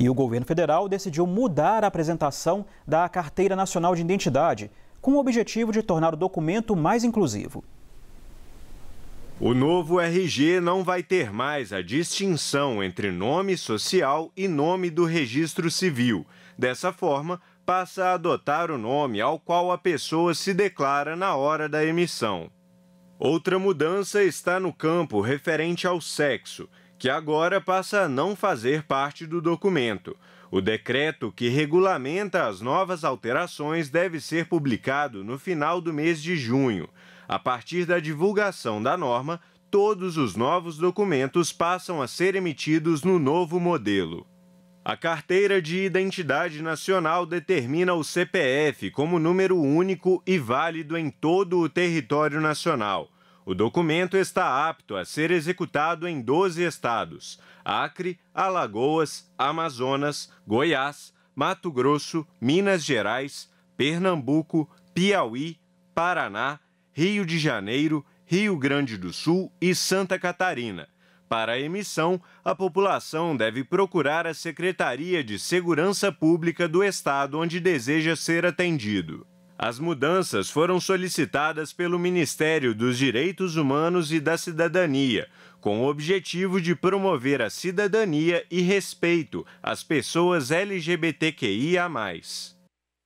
E o governo federal decidiu mudar a apresentação da Carteira Nacional de Identidade, com o objetivo de tornar o documento mais inclusivo. O novo RG não vai ter mais a distinção entre nome social e nome do registro civil. Dessa forma, passa a adotar o nome ao qual a pessoa se declara na hora da emissão. Outra mudança está no campo referente ao sexo que agora passa a não fazer parte do documento. O decreto que regulamenta as novas alterações deve ser publicado no final do mês de junho. A partir da divulgação da norma, todos os novos documentos passam a ser emitidos no novo modelo. A Carteira de Identidade Nacional determina o CPF como número único e válido em todo o território nacional. O documento está apto a ser executado em 12 estados: Acre, Alagoas, Amazonas, Goiás, Mato Grosso, Minas Gerais, Pernambuco, Piauí, Paraná, Rio de Janeiro, Rio Grande do Sul e Santa Catarina. Para a emissão, a população deve procurar a Secretaria de Segurança Pública do estado onde deseja ser atendido. As mudanças foram solicitadas pelo Ministério dos Direitos Humanos e da Cidadania, com o objetivo de promover a cidadania e respeito às pessoas LGBTQIA.